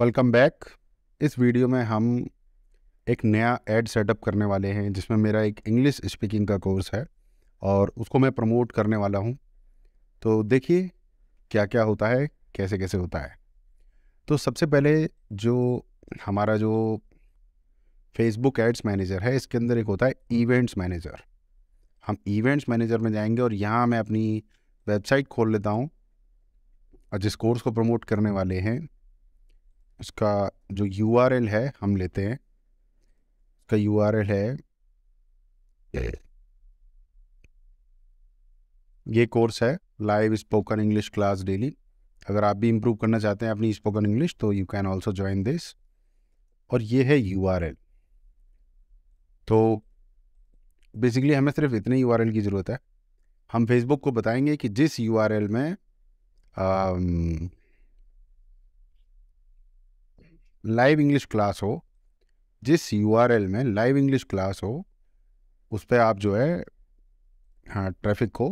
Welcome back इस video में हम एक नया एड सेटअप करने वाले हैं जिसमें मेरा एक इंग्लिश स्पीकिंग का कोर्स है और उसको मैं प्रमोट करने वाला हूं तो देखिए क्या क्या होता है कैसे कैसे होता है तो सबसे पहले जो हमारा जो फेसबुक एड्स मैनेजर है इसके अंदर एक होता है इवेंट्स मैनेजर हम इवेंट्स मैनेजर में जाएंगे और यहाँ मैं अपनी वेबसाइट खोल लेता हूँ और जिस कोर्स को प्रमोट करने वाले हैं इसका जो यू आर एल है हम लेते हैं इसका यू आर एल है ये कोर्स है live spoken English class daily अगर आप भी इम्प्रूव करना चाहते हैं अपनी स्पोकन इंग्लिश तो you can also join this और ये है यू आर एल तो बेसिकली हमें सिर्फ इतने यू आर एल की ज़रूरत है हम फेसबुक को बताएंगे कि जिस यू आर एल में लाइव इंग्लिश क्लास हो जिस यू में लाइव इंग्लिश क्लास हो उस पर आप जो है हाँ ट्रैफिक को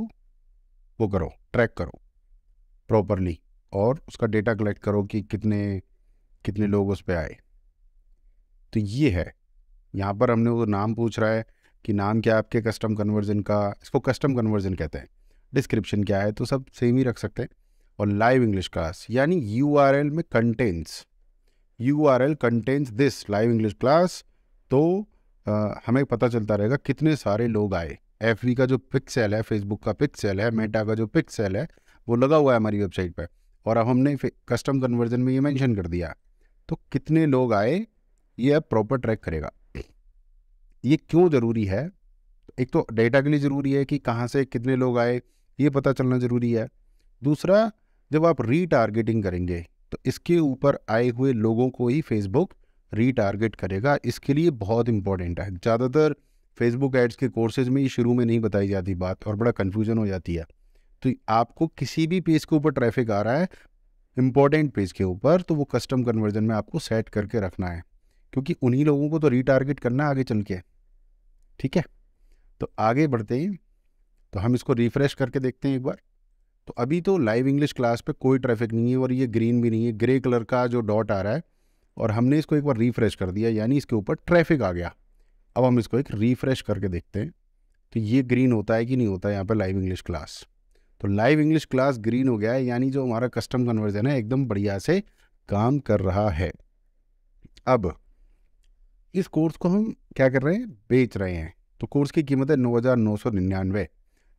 वो करो ट्रैक करो प्रॉपरली और उसका डेटा कलेक्ट करो कि कितने कितने हम्म। लोग उस पर आए तो ये है यहाँ पर हमने वो नाम पूछ रहा है कि नाम क्या आपके कस्टम कन्वर्जन का इसको कस्टम कन्वर्जन कहते हैं डिस्क्रिप्शन क्या है तो सब सेम ही रख सकते हैं और लाइव इंग्लिश क्लास यानी यू में contents U R L contains this live English class तो आ, हमें पता चलता रहेगा कितने सारे लोग आए एफ का जो पिक्सेल है फेसबुक का पिक्सेल है मेटा का जो पिक्सेल है वो लगा हुआ है हमारी वेबसाइट पर और अब हमने कस्टम कन्वर्जन में ये मैंशन कर दिया तो कितने लोग आए ये अब प्रॉपर ट्रैक करेगा ये क्यों ज़रूरी है एक तो डेटा के लिए ज़रूरी है कि कहाँ से कितने लोग आए ये पता चलना ज़रूरी है दूसरा जब आप रीटारगेटिंग करेंगे तो इसके ऊपर आए हुए लोगों को ही फेसबुक रीटारगेट करेगा इसके लिए बहुत इंपॉर्टेंट है ज़्यादातर फेसबुक एड्स के कोर्सेज में ये शुरू में नहीं बताई जाती बात और बड़ा कन्फ्यूजन हो जाती है तो आपको किसी भी पेज के ऊपर ट्रैफिक आ रहा है इम्पॉर्टेंट पेज के ऊपर तो वो कस्टम कन्वर्जन में आपको सेट करके रखना है क्योंकि उन्हीं लोगों को तो रीटारगेट करना है आगे चल के ठीक है तो आगे बढ़ते हैं तो हम इसको रिफ्रेश करके देखते हैं एक बार तो अभी तो लाइव इंग्लिश क्लास पे कोई ट्रैफिक नहीं है और ये ग्रीन भी नहीं है ग्रे कलर का जो डॉट आ रहा है और हमने इसको एक बार रिफ्रेश कर दिया यानी इसके ऊपर ट्रैफिक आ गया अब हम इसको एक रिफ्रेश करके देखते हैं तो ये ग्रीन होता है कि नहीं होता है यहाँ पर लाइव इंग्लिश क्लास तो लाइव इंग्लिश क्लास ग्रीन हो गया है यानी जो हमारा कस्टम कन्वर्जन है एकदम बढ़िया से काम कर रहा है अब इस कोर्स को हम क्या कर रहे हैं बेच रहे हैं तो कोर्स की कीमत है नौ हज़ार नौ सौ निन्यानवे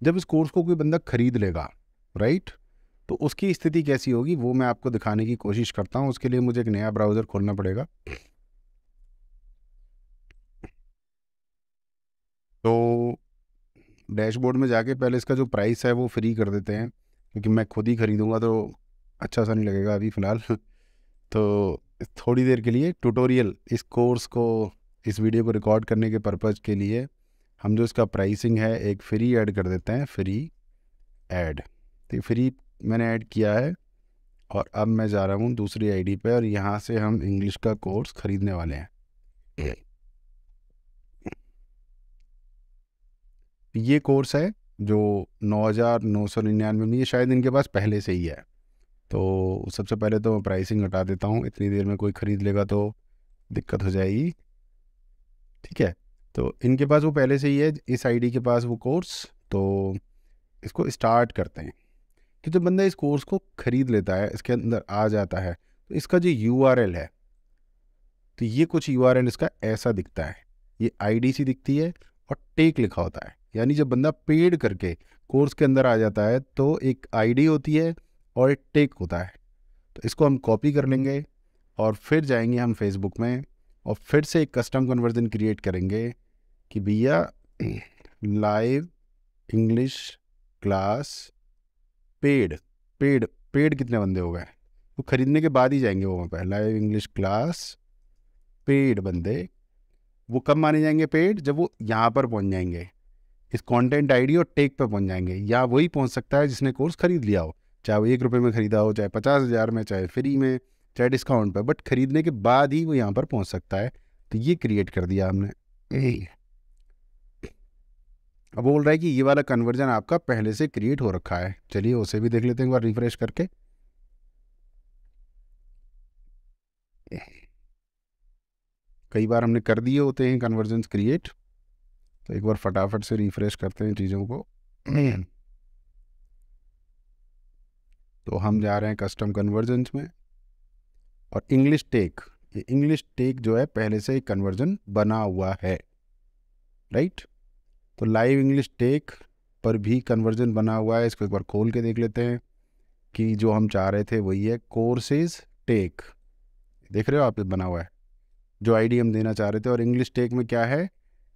जब इस कोर्स को कोई बंदा खरीद लेगा राइट तो उसकी स्थिति कैसी होगी वो मैं आपको दिखाने की कोशिश करता हूँ उसके लिए मुझे एक नया ब्राउज़र खोलना पड़ेगा तो डैशबोर्ड में जाके पहले इसका जो प्राइस है वो फ्री कर देते हैं क्योंकि मैं खुद ही ख़रीदूँगा तो अच्छा सा नहीं लगेगा अभी फ़िलहाल तो थोड़ी देर के लिए ट्यूटोरियल इस कोर्स को इस वीडियो को रिकॉर्ड करने के पर्पज़ के लिए हम जो इसका प्राइसिंग है एक फ्री ऐड कर देते हैं फ्री ऐड तो फ्री मैंने ऐड किया है और अब मैं जा रहा हूँ दूसरी आईडी पे और यहाँ से हम इंग्लिश का कोर्स ख़रीदने वाले हैं ये कोर्स है जो नौ हज़ार नौ सौ निन्यानवे में ये शायद इनके पास पहले से ही है तो सबसे पहले तो मैं प्राइसिंग हटा देता हूँ इतनी देर में कोई ख़रीद लेगा तो दिक्कत हो जाएगी ठीक है तो इनके पास वो पहले से ही है इस आईडी के पास वो कोर्स तो इसको स्टार्ट करते हैं कि जब बंदा इस कोर्स को ख़रीद लेता है इसके अंदर आ जाता है तो इसका जो यू है तो ये कुछ यू इसका ऐसा दिखता है ये आई सी दिखती है और टेक लिखा होता है यानी जब बंदा पेड करके कोर्स के अंदर आ जाता है तो एक आईडी होती है और एक टेक होता है तो इसको हम कॉपी कर लेंगे और फिर जाएंगे हम फेसबुक में और फिर से एक कस्टम कन्वर्जन क्रिएट करेंगे कि भैया live English class paid paid paid कितने बंदे हो गए वो खरीदने के बाद ही जाएंगे वो वहाँ पर लाइव इंग्लिश क्लास पेड बंदे वो कब माने जाएंगे पेड जब वो यहाँ पर पहुँच जाएंगे इस कंटेंट आईडी और टेक पर पहुँच जाएंगे या वही पहुँच सकता है जिसने कोर्स खरीद लिया हो चाहे वो एक रुपये में ख़रीदा हो चाहे पचास हज़ार में चाहे फ्री में चाहे डिस्काउंट पर बट ख़रीदने के बाद ही वो यहाँ पर पहुँच सकता है तो ये क्रिएट कर दिया हमने अब बोल रहा है कि ये वाला कन्वर्जन आपका पहले से क्रिएट हो रखा है चलिए उसे भी देख लेते हैं एक बार रिफ्रेश करके कई बार हमने कर दिए होते हैं कन्वर्जन क्रिएट तो एक बार फटाफट से रिफ्रेश करते हैं चीज़ों को तो हम जा रहे हैं कस्टम कन्वर्जन में और इंग्लिश टेक ये इंग्लिश टेक जो है पहले से एक कन्वर्जन बना हुआ है राइट तो लाइव इंग्लिश टेक पर भी कन्वर्जन बना हुआ है इसको एक बार खोल के देख लेते हैं कि जो हम चाह रहे थे वही है कोर्सेज टेक देख रहे हो आप बना हुआ है जो आईडी हम देना चाह रहे थे और इंग्लिश टेक में क्या है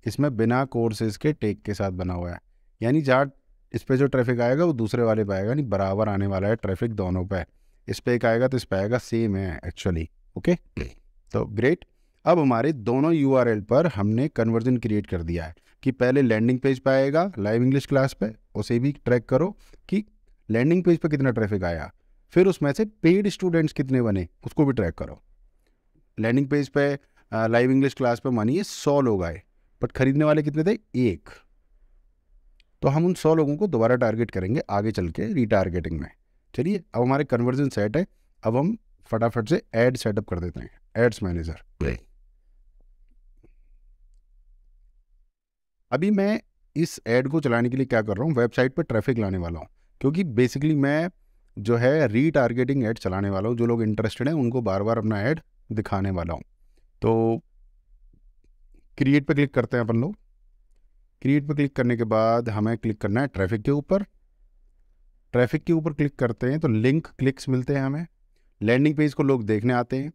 इसमें बिना कोर्सेज के टेक के साथ बना हुआ है यानी जहाँ इस पर जो ट्रैफिक आएगा वो दूसरे वाले पर आएगा यानी बराबर आने वाला है ट्रैफिक दोनों पर इस पर एक आएगा तो इस पर आएगा सेम है एक्चुअली ओके तो ग्रेट अब हमारे दोनों यू पर हमने कन्वर्जन क्रिएट कर दिया है कि पहले लैंडिंग पेज पे आएगा लाइव इंग्लिश क्लास पे उसे भी ट्रैक करो कि लैंडिंग पेज पे कितना ट्रैफिक आया फिर उसमें से पेड स्टूडेंट्स कितने बने उसको भी ट्रैक करो लैंडिंग पेज पे लाइव इंग्लिश क्लास पे मानिए सौ लोग आए बट खरीदने वाले कितने थे एक तो हम उन सौ लोगों को दोबारा टारगेट करेंगे आगे चल के रिटारगेटिंग में चलिए अब हमारे कन्वर्जन सेट है अब हम फटाफट से एड सेटअप कर देते हैं एड्स मैनेजर अभी मैं इस ऐड को चलाने के लिए क्या कर रहा हूँ वेबसाइट पर ट्रैफिक लाने वाला हूँ क्योंकि बेसिकली मैं जो है रीटारगेटिंग ऐड चलाने वाला हूँ जो लोग इंटरेस्टेड हैं उनको बार बार अपना ऐड दिखाने वाला हूँ तो क्रिएट पर क्लिक करते हैं अपन लोग क्रिएट पर क्लिक करने के बाद हमें क्लिक करना है ट्रैफिक के ऊपर ट्रैफिक के ऊपर क्लिक करते हैं तो लिंक क्लिक्स मिलते हैं हमें लैंडिंग पेज को लोग देखने आते हैं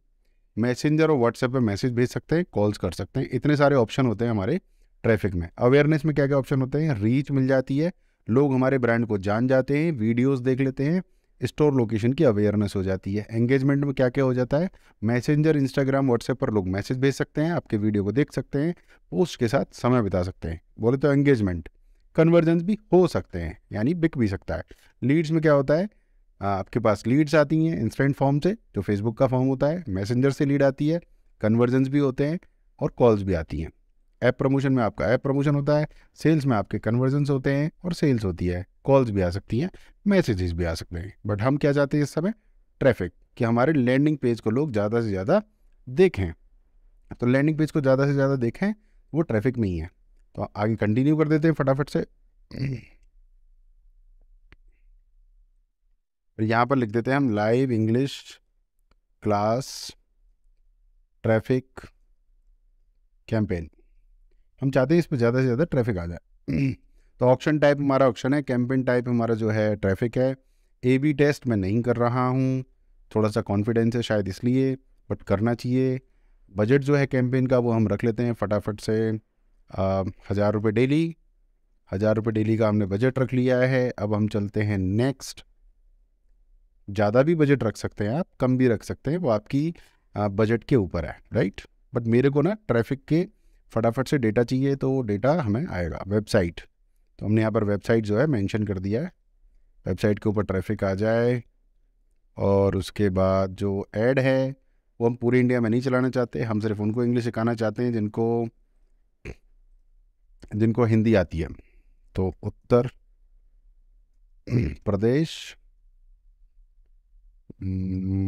मैसेंजर और व्हाट्सएप पे मैसेज भेज सकते हैं कॉल्स कर सकते हैं इतने सारे ऑप्शन होते हैं हमारे ट्रैफिक में अवेयरनेस में क्या क्या ऑप्शन होते हैं रीच मिल जाती है लोग हमारे ब्रांड को जान जाते हैं वीडियोस देख लेते हैं स्टोर लोकेशन की अवेयरनेस हो जाती है एंगेजमेंट में क्या क्या हो जाता है मैसेंजर इंस्टाग्राम व्हाट्सएप पर लोग मैसेज भेज सकते हैं आपके वीडियो को देख सकते हैं पोस्ट के साथ समय बिता सकते हैं बोले तो एंगेजमेंट कन्वर्जेंस भी हो सकते हैं यानी बिक भी सकता है लीड्स में क्या होता है आपके पास लीड्स आती हैं इंस्टेंट फॉर्म से जो तो फेसबुक का फॉर्म होता है मैसेंजर से लीड आती है कन्वर्जेंस भी होते हैं और कॉल्स भी आती हैं ऐप प्रमोशन में आपका ऐप प्रमोशन होता है सेल्स में आपके कन्वर्जन होते हैं और सेल्स होती है कॉल्स भी आ सकती हैं मैसेजेस भी आ सकते हैं बट हम क्या चाहते हैं इस समय ट्रैफिक कि हमारे लैंडिंग पेज को लोग ज़्यादा से ज़्यादा देखें तो लैंडिंग पेज को ज़्यादा से ज़्यादा देखें वो ट्रैफिक में ही है तो आगे कंटिन्यू कर देते हैं फटाफट से यहाँ पर लिख देते हैं हम live English class traffic campaign हम चाहते हैं इसमें ज़्यादा से ज़्यादा ट्रैफिक आ जाए तो ऑप्शन टाइप हमारा ऑप्शन है कैंपेन टाइप हमारा जो है ट्रैफिक है ए बी टेस्ट मैं नहीं कर रहा हूँ थोड़ा सा कॉन्फिडेंस है शायद इसलिए बट करना चाहिए बजट जो है कैंपेन का वो हम रख लेते हैं फटाफट से हज़ार रुपये डेली हज़ार रुपये डेली का हमने बजट रख लिया है अब हम चलते हैं नेक्स्ट ज़्यादा भी बजट रख सकते हैं आप कम भी रख सकते हैं वो आपकी बजट के ऊपर है राइट बट मेरे को ना ट्रैफिक के फटाफट से डेटा चाहिए तो वो डेटा हमें आएगा वेबसाइट तो हमने यहाँ पर वेबसाइट जो है मेंशन कर दिया है वेबसाइट के ऊपर ट्रैफिक आ जाए और उसके बाद जो एड है वो हम पूरे इंडिया में नहीं चलाना चाहते हम सिर्फ उनको इंग्लिश सिखाना चाहते हैं जिनको जिनको हिंदी आती है तो उत्तर प्रदेश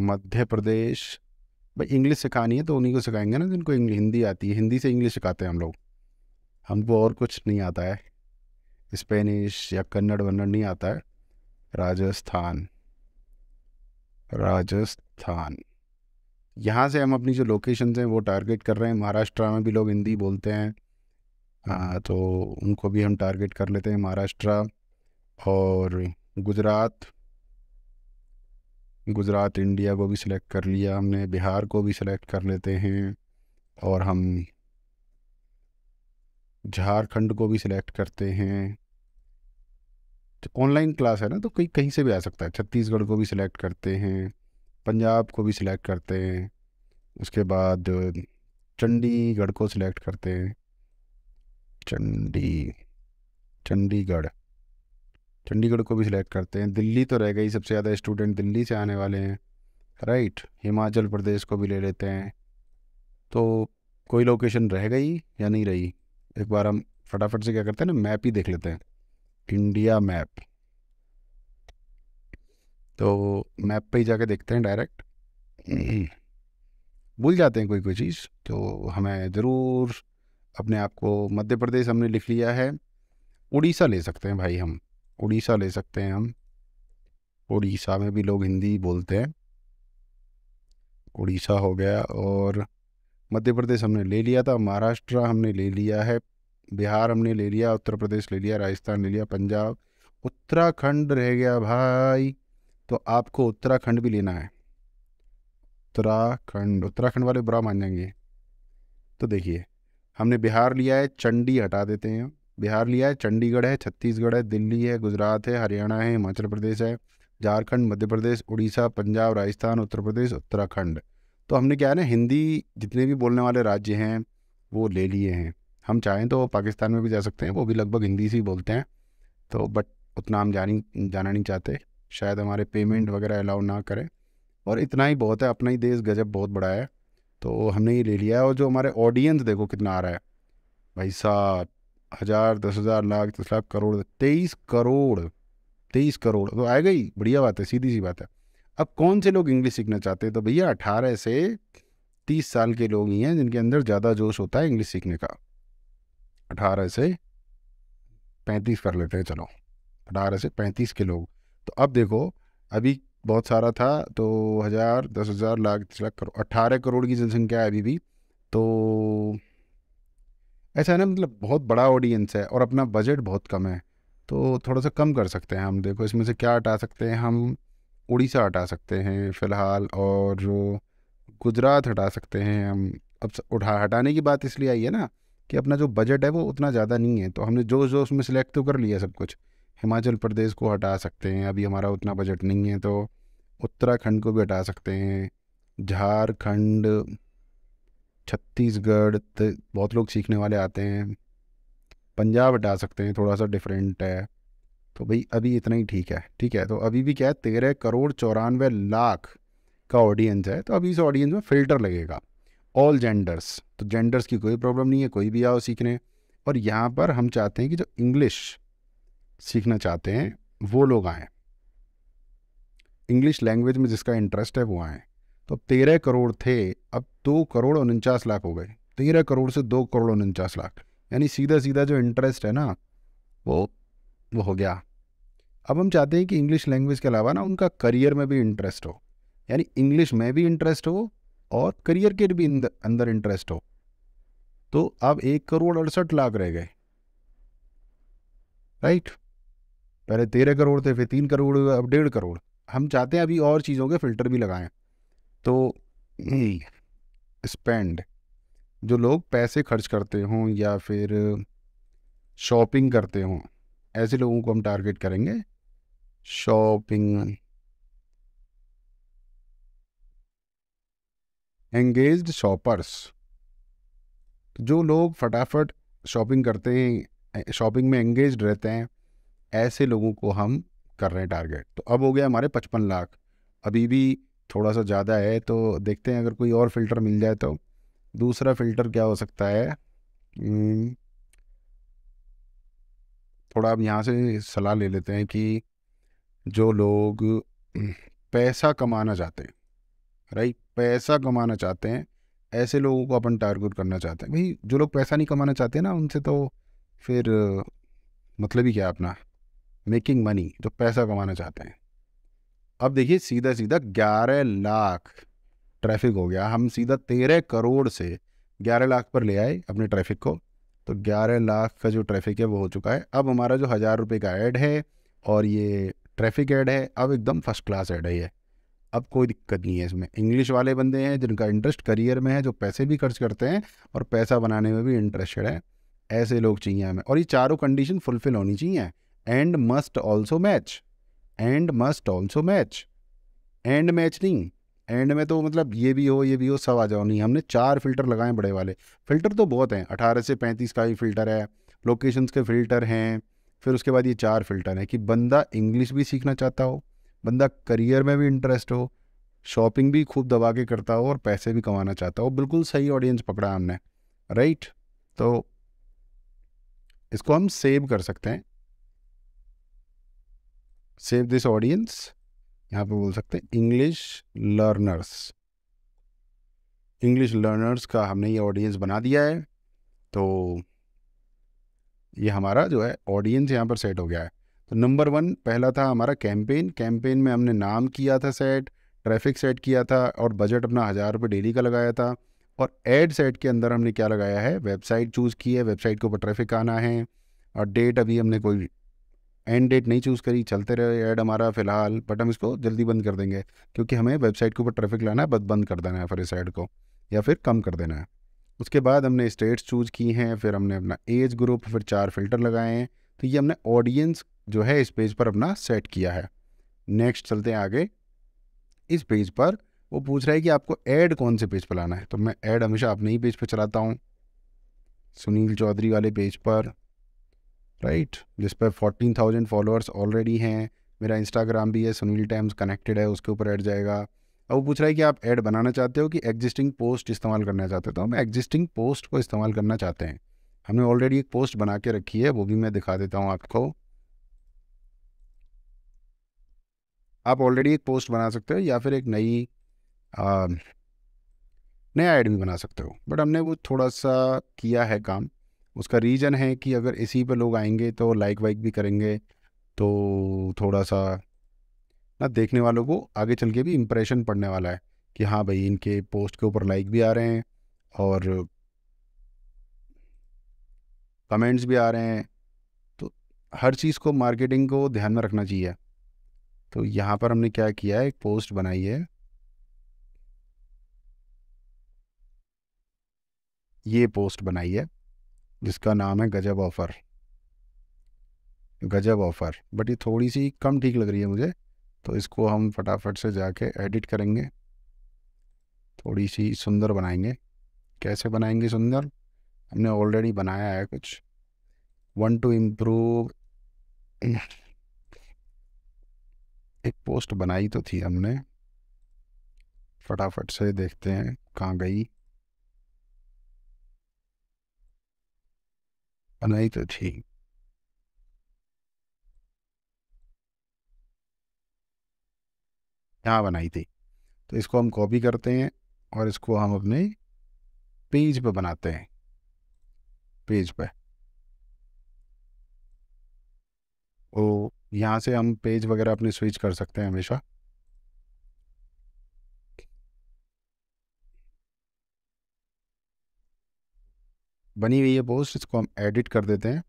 मध्य प्रदेश भाई इंग्लिश सिखानी है तो उन्हीं को सिखाएंगे ना जिनको हिंदी आती है हिंदी से इंग्लिश सिखाते हैं हम लोग हमको और कुछ नहीं आता है स्पेनिश या कन्नड़ वन्नड़ नहीं आता है राजस्थान राजस्थान यहाँ से हम अपनी जो लोकेशन हैं वो टारगेट कर रहे हैं महाराष्ट्र में भी लोग हिंदी बोलते हैं आ, हाँ, तो उनको भी हम टारगेट कर लेते हैं महाराष्ट्र और गुजरात गुजरात इंडिया को भी सिलेक्ट कर लिया हमने बिहार को भी सिलेक्ट कर लेते हैं और हम झारखंड को भी सिलेक्ट करते हैं ऑनलाइन क्लास है ना तो कहीं कहीं से भी आ सकता है छत्तीसगढ़ को भी सिलेक्ट करते हैं पंजाब को भी सिलेक्ट करते हैं उसके बाद चंडीगढ़ को सिलेक्ट करते हैं चंडी चंडीगढ़ चंडीगढ़ को भी सिलेक्ट करते हैं दिल्ली तो रह गई सबसे ज़्यादा स्टूडेंट दिल्ली से आने वाले हैं राइट हिमाचल प्रदेश को भी ले लेते हैं तो कोई लोकेशन रह गई या नहीं रही एक बार हम फटाफट से क्या करते हैं ना मैप ही देख लेते हैं इंडिया मैप तो मैप पे ही जाके देखते हैं डायरेक्ट भूल जाते हैं कोई कोई चीज़ तो हमें ज़रूर अपने आप को मध्य प्रदेश हमने लिख लिया है उड़ीसा ले सकते हैं भाई हम उड़ीसा ले सकते हैं हम उड़ीसा में भी लोग हिंदी बोलते हैं उड़ीसा हो गया और मध्य प्रदेश हमने ले लिया था महाराष्ट्र हमने ले लिया है बिहार हमने ले लिया उत्तर प्रदेश ले लिया राजस्थान ले लिया पंजाब उत्तराखंड रह गया भाई तो आपको उत्तराखंड भी लेना है उत्तराखंड उत्तराखंड वाले बुरा मान जाएंगे तो देखिए हमने बिहार लिया है चंडी हटा देते हैं बिहार लिया है चंडीगढ़ है छत्तीसगढ़ है दिल्ली है गुजरात है हरियाणा है हिमाचल प्रदेश है झारखंड मध्य प्रदेश उड़ीसा पंजाब राजस्थान उत्तर प्रदेश उत्तराखंड तो हमने क्या है ना हिंदी जितने भी बोलने वाले राज्य हैं वो ले लिए हैं हम चाहें तो पाकिस्तान में भी जा सकते हैं वो भी लगभग हिंदी से ही बोलते हैं तो बट उतना हम जानी जाना नहीं चाहते शायद हमारे पेमेंट हम्म। वगैरह अलाउ ना करें और इतना ही बहुत है अपना ही देश गजब बहुत बड़ा है तो हमने ये ले लिया है और जो हमारे ऑडियंस देखो कितना आ रहा है भाई साहब हजार दस हजार लाख दस लाख करोड़ तेईस करोड़ तेईस करोड़ तो आएगा ही बढ़िया बात है सीधी सी बात है अब कौन से लोग इंग्लिश सीखना चाहते हैं तो भैया अठारह से तीस साल के लोग ही हैं जिनके अंदर ज़्यादा जोश होता है इंग्लिश सीखने का अठारह से पैंतीस कर लेते हैं चलो अठारह से पैंतीस के लोग तो अब देखो अभी बहुत सारा था तो हज़ार दस हज़ार लाख दस लाख करोड़ अट्ठारह करोड़ की जनसंख्या है अभी भी तो ऐसा है ना मतलब बहुत बड़ा ऑडियंस है और अपना बजट बहुत कम है तो थोड़ा सा कम कर सकते हैं हम देखो इसमें से क्या हटा सकते हैं हम उड़ीसा हटा सकते हैं फ़िलहाल और गुजरात हटा सकते हैं हम अब उठा हटाने की बात इसलिए आई है ना कि अपना जो बजट है वो उतना ज़्यादा नहीं है तो हमने जो जो उसमें सेलेक्ट तो कर लिया सब कुछ हिमाचल प्रदेश को हटा सकते हैं अभी हमारा उतना बजट नहीं है तो उत्तराखंड को भी हटा सकते हैं झारखंड छत्तीसगढ़ तो बहुत लोग सीखने वाले आते हैं पंजाब हटा सकते हैं थोड़ा सा डिफरेंट है तो भाई अभी इतना ही ठीक है ठीक है तो अभी भी क्या है तेरह करोड़ चौरानवे लाख का ऑडियंस है तो अभी इस ऑडियंस में फ़िल्टर लगेगा ऑल जेंडर्स तो जेंडर्स की कोई प्रॉब्लम नहीं है कोई भी आओ सीखने और यहाँ पर हम चाहते हैं कि जो इंग्लिश सीखना चाहते हैं वो लोग आएँ इंग्लिश लैंग्वेज में जिसका इंटरेस्ट है वो आएँ तो अब तेरह करोड़ थे अब दो करोड़ उनचास लाख हो गए तेरह करोड़ से दो करोड़ उनचास लाख यानी सीधा सीधा जो इंटरेस्ट है ना वो वो हो गया अब हम चाहते हैं कि इंग्लिश लैंग्वेज के अलावा ना उनका करियर में भी इंटरेस्ट हो यानी इंग्लिश में भी इंटरेस्ट हो और करियर के भी अंदर इंटरेस्ट हो तो अब एक करोड़ अड़सठ लाख रह गए राइट पहले तेरह करोड़ थे फिर तीन करोड़ अब डेढ़ करोड़ हम चाहते हैं अभी और चीज़ों के फिल्टर भी लगाएं तो स्पेंड जो लोग पैसे खर्च करते हों या फिर शॉपिंग करते हों ऐसे लोगों को हम टारगेट करेंगे शॉपिंग एंगेज शॉपर्स जो लोग फटाफट शॉपिंग करते हैं शॉपिंग में एंगेज रहते हैं ऐसे लोगों को हम कर रहे हैं टारगेट तो अब हो गया हमारे पचपन लाख अभी भी थोड़ा सा ज़्यादा है तो देखते हैं अगर कोई और फिल्टर मिल जाए तो दूसरा फिल्टर क्या हो सकता है थोड़ा आप यहाँ से सलाह ले लेते हैं कि जो लोग पैसा कमाना चाहते हैं राइट पैसा कमाना चाहते हैं ऐसे लोगों को अपन टारगेट करना चाहते हैं भाई जो लोग पैसा नहीं कमाना चाहते ना उनसे तो फिर मतलब ही क्या अपना मेकिंग मनी जो पैसा कमाना चाहते हैं अब देखिए सीधा सीधा ग्यारह लाख ट्रैफिक हो गया हम सीधा तेरह करोड़ से ग्यारह लाख पर ले आए अपने ट्रैफिक को तो ग्यारह लाख का जो ट्रैफिक है वो हो चुका है अब हमारा जो हज़ार रुपये का ऐड है और ये ट्रैफिक ऐड है अब एकदम फर्स्ट क्लास ऐड है ये अब कोई दिक्कत नहीं है इसमें इंग्लिश वाले बंदे हैं जिनका इंटरेस्ट करियर में है जो पैसे भी खर्च करते हैं और पैसा बनाने में भी इंटरेस्टेड है ऐसे लोग चाहिए हमें और ये चारों कंडीशन फुलफिल होनी चाहिए and must also match and must also match and match नहीं एंड में तो मतलब ये भी हो ये भी हो सब आ जाओ नहीं हमने चार फिल्टर लगाए बड़े वाले फ़िल्टर तो बहुत हैं अठारह से पैंतीस का भी फ़िल्टर है लोकेशंस के फ़िल्टर हैं फिर उसके बाद ये चार फ़िल्टर हैं कि बंदा इंग्लिश भी सीखना चाहता हो बंदा करियर में भी इंटरेस्ट हो शॉपिंग भी खूब दबा के करता हो और पैसे भी कमाना चाहता हो बिल्कुल सही ऑडियंस पकड़ा हमने राइट तो इसको हम सेव कर सकते हैं सेव दिस ऑडियंस यहाँ पे बोल सकते हैं इंग्लिश लर्नर्स इंग्लिश लर्नर्स का हमने ये ऑडियंस बना दिया है तो ये हमारा जो है ऑडियंस यहाँ पर सेट हो गया है तो नंबर वन पहला था हमारा कैंपेन कैंपेन में हमने नाम किया था सेट ट्रैफिक सेट किया था और बजट अपना हज़ार रुपये डेली का लगाया था और एड सेट के अंदर हमने क्या लगाया है वेबसाइट चूज़ की है वेबसाइट के ऊपर ट्रैफिक आना है और डेट अभी हमने कोई एंड डेट नहीं चूज़ करी चलते रहे ऐड हमारा फिलहाल बट हम इसको जल्दी बंद कर देंगे क्योंकि हमें वेबसाइट के ऊपर ट्रैफिक लाना है बस बंद कर देना है फिर इस ऐड को या फिर कम कर देना है उसके बाद हमने स्टेट्स चूज़ की हैं फिर हमने अपना एज ग्रुप फिर चार फिल्टर लगाए हैं तो ये हमने ऑडियंस जो है इस पेज पर अपना सेट किया है नेक्स्ट चलते हैं आगे इस पेज पर वो पूछ रहा है कि आपको ऐड कौन से पेज पर लाना है तो मैं ऐड हमेशा अपने ही पेज पर चलाता हूँ सुनील चौधरी वाले पेज पर राइट जिस पर फोर्टीन थाउजेंड फॉलोअर्स ऑलरेडी हैं मेरा इंस्टाग्राम भी है सुनील टाइम्स कनेक्टेड है उसके ऊपर ऐड जाएगा अब वो पूछ रहा है कि आप ऐड बनाना चाहते हो कि एग्जिस्टिंग पोस्ट इस्तेमाल करना चाहते हो तो हम एग्जिस्टिंग पोस्ट को इस्तेमाल करना चाहते हैं हमने ऑलरेडी एक पोस्ट बना के रखी है वो भी मैं दिखा देता हूँ आपको आप ऑलरेडी एक पोस्ट बना सकते हो या फिर एक नई नया ऐड भी बना सकते हो बट हमने वो थोड़ा सा किया है काम उसका रीज़न है कि अगर इसी पे लोग आएंगे तो लाइक वाइक भी करेंगे तो थोड़ा सा ना देखने वालों को आगे चल के भी इम्प्रेशन पड़ने वाला है कि हाँ भाई इनके पोस्ट के ऊपर लाइक भी आ रहे हैं और कमेंट्स भी आ रहे हैं तो हर चीज़ को मार्केटिंग को ध्यान में रखना चाहिए तो यहाँ पर हमने क्या किया है एक पोस्ट बनाई है ये पोस्ट बनाई है जिसका नाम है गजब ऑफ़र गजब ऑफ़र बट ये थोड़ी सी कम ठीक लग रही है मुझे तो इसको हम फटाफट से जाके एडिट करेंगे थोड़ी सी सुंदर बनाएंगे कैसे बनाएंगे सुंदर हमने ऑलरेडी बनाया है कुछ वन टू इम्प्रूव एक पोस्ट बनाई तो थी हमने फटाफट से देखते हैं कहाँ गई बनाई तो थी यहाँ बनाई थी तो इसको हम कॉपी करते हैं और इसको हम अपने पेज पे बनाते हैं पेज पे तो यहाँ से हम पेज वगैरह अपने स्विच कर सकते हैं हमेशा बनी हुई है पोस्ट इसको हम एडिट कर देते हैं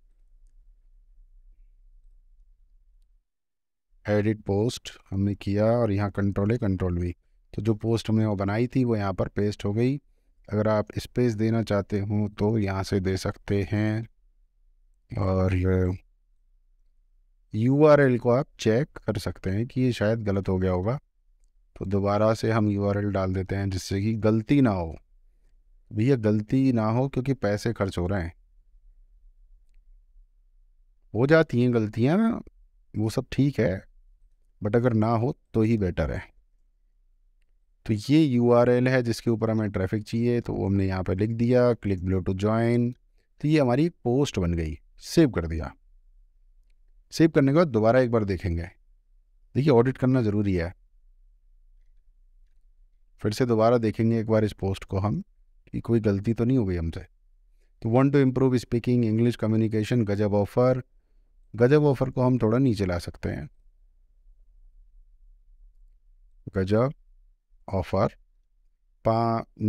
एडिट पोस्ट हमने किया और यहाँ कंट्रोल है कंट्रोल भी तो जो पोस्ट हमने वो बनाई थी वो यहाँ पर पेस्ट हो गई अगर आप स्पेस देना चाहते हो तो यहाँ से दे सकते हैं और यू आर एल को आप चेक कर सकते हैं कि ये शायद गलत हो गया होगा तो दोबारा से हम यू आर एल डाल देते हैं जिससे कि गलती ना हो भैया गलती ना हो क्योंकि पैसे खर्च हो रहे हैं हो जाती हैं गलतियाँ वो सब ठीक है बट अगर ना हो तो ही बेटर है तो ये यू है जिसके ऊपर हमें ट्रैफिक चाहिए तो वो हमने यहाँ पर लिख दिया क्लिक ब्लो टू ज्वाइन तो ये हमारी पोस्ट बन गई सेव कर दिया सेव करने के बाद दोबारा एक बार देखेंगे देखिए ऑडिट करना ज़रूरी है फिर से दोबारा देखेंगे एक बार इस पोस्ट को हम कि कोई गलती तो नहीं हो गई हमसे तो want to improve speaking English communication गजब ऑफर गजब ऑफर को हम थोड़ा नीचे ला सकते हैं गजब ऑफर पा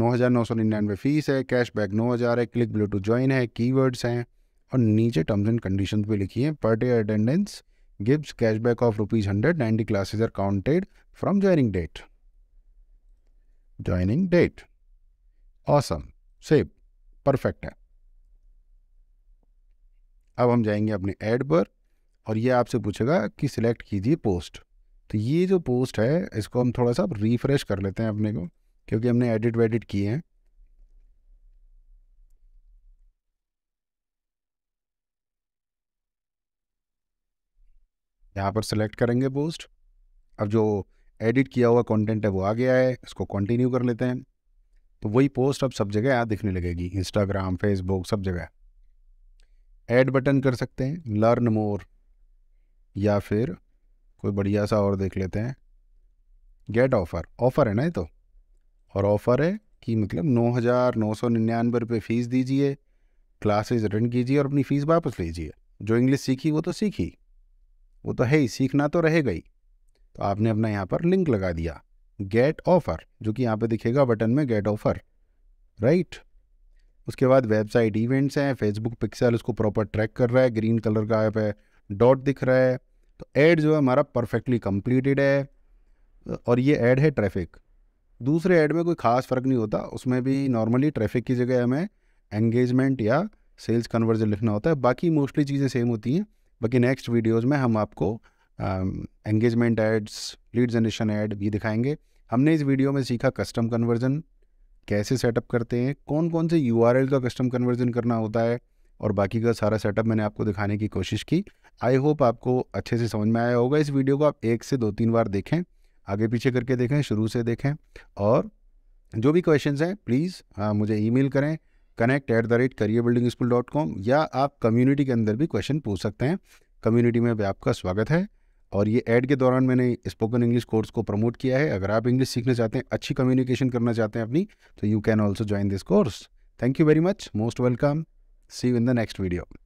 नौ हज़ार नौ सौ निन्यानवे फीस है कैशबैक नौ हज़ार है क्लिक ब्लूटूथ ज्वाइन है कीवर्ड्स हैं और नीचे टर्म्स एंड कंडीशन भी लिखी हैं per day attendance gives cashback of rupees hundred ninety classes are counted from joining date joining date awesome सेब परफेक्ट है अब हम जाएंगे अपने ऐड पर और ये आपसे पूछेगा कि सिलेक्ट कीजिए पोस्ट तो ये जो पोस्ट है इसको हम थोड़ा सा रिफ्रेश कर लेते हैं अपने को क्योंकि हमने एडिट वेडिट किए हैं यहाँ पर सिलेक्ट करेंगे पोस्ट अब जो एडिट किया हुआ कंटेंट है वो आ गया है इसको कंटिन्यू कर लेते हैं तो वही पोस्ट अब सब जगह यहाँ दिखने लगेगी इंस्टाग्राम फेसबुक सब जगह ऐड बटन कर सकते हैं लर्न मोर या फिर कोई बढ़िया सा और देख लेते हैं गेट ऑफ़र ऑफ़र है ना ये तो और ऑफ़र है कि मतलब नौ हज़ार नौ सौ निन्यानवे रुपये फ़ीस दीजिए क्लासेज अटेंड कीजिए और अपनी फ़ीस वापस लीजिए जो इंग्लिश सीखी वो तो सीखी वो तो है ही सीखना तो रहेगा ही तो आपने अपना यहाँ पर लिंक लगा दिया गेट ऑफर जो कि यहाँ पे दिखेगा बटन में गेट ऑफर राइट उसके बाद वेबसाइट इवेंट्स हैं फेसबुक पिक्सल उसको प्रॉपर ट्रैक कर रहा है ग्रीन कलर का ऐप है डॉट दिख रहा है तो ऐड जो है हमारा परफेक्टली कंप्लीटेड है और ये ऐड है ट्रैफिक दूसरे ऐड में कोई खास फ़र्क नहीं होता उसमें भी नॉर्मली ट्रैफिक की जगह हमें एंगेजमेंट या सेल्स कन्वर्जन लिखना होता है बाकी मोस्टली चीज़ें सेम होती हैं बाकी नेक्स्ट वीडियोज़ में हम आपको engagement ads lead generation ad भी दिखाएंगे हमने इस वीडियो में सीखा कस्टम कन्वर्जन कैसे सेटअप करते हैं कौन कौन से यू का कस्टम कन्वर्जन करना होता है और बाकी का सारा सेटअप मैंने आपको दिखाने की कोशिश की आई होप आपको अच्छे से समझ में आया होगा इस वीडियो को आप एक से दो तीन बार देखें आगे पीछे करके देखें शुरू से देखें और जो भी क्वेश्चंस हैं प्लीज़ हाँ, मुझे ईमेल करें connect at the rate career building school dot com या आप कम्युनिटी के अंदर भी क्वेश्चन पूछ सकते हैं कम्युनिटी में भी आपका स्वागत है और ये ऐड के दौरान मैंने स्पोकन इंग्लिश कोर्स को प्रमोट किया है अगर आप इंग्लिश सीखना चाहते हैं अच्छी कम्युनिकेशन करना चाहते हैं अपनी तो you can also join this course thank you very much most welcome see you in the next video